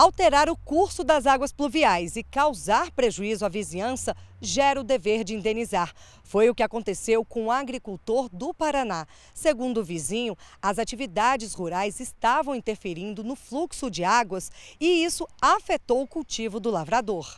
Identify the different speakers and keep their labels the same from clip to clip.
Speaker 1: Alterar o curso das águas pluviais e causar prejuízo à vizinhança gera o dever de indenizar. Foi o que aconteceu com o um agricultor do Paraná. Segundo o vizinho, as atividades rurais estavam interferindo no fluxo de águas e isso afetou o cultivo do lavrador.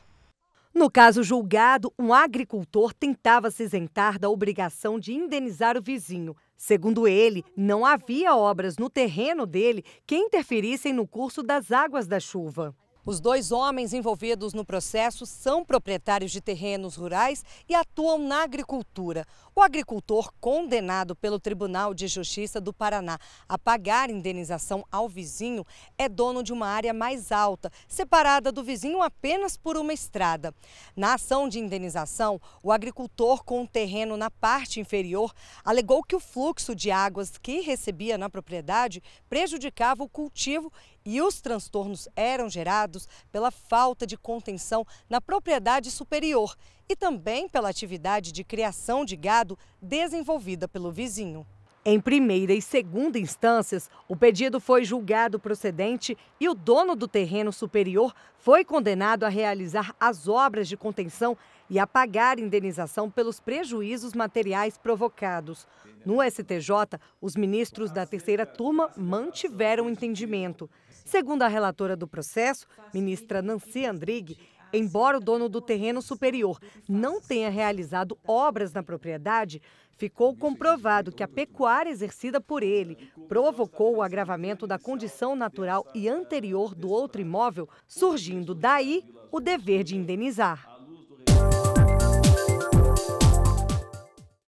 Speaker 1: No caso julgado, um agricultor tentava se isentar da obrigação de indenizar o vizinho. Segundo ele, não havia obras no terreno dele que interferissem no curso das águas da chuva. Os dois homens envolvidos no processo são proprietários de terrenos rurais e atuam na agricultura. O agricultor, condenado pelo Tribunal de Justiça do Paraná a pagar indenização ao vizinho, é dono de uma área mais alta, separada do vizinho apenas por uma estrada. Na ação de indenização, o agricultor com o um terreno na parte inferior alegou que o fluxo de águas que recebia na propriedade prejudicava o cultivo e os transtornos eram gerados pela falta de contenção na propriedade superior e também pela atividade de criação de gado desenvolvida pelo vizinho. Em primeira e segunda instâncias, o pedido foi julgado procedente e o dono do terreno superior foi condenado a realizar as obras de contenção e a pagar indenização pelos prejuízos materiais provocados. No STJ, os ministros da terceira turma mantiveram o entendimento. Segundo a relatora do processo, ministra Nancy Andrighi, embora o dono do terreno superior não tenha realizado obras na propriedade, ficou comprovado que a pecuária exercida por ele provocou o agravamento da condição natural e anterior do outro imóvel, surgindo daí o dever de indenizar.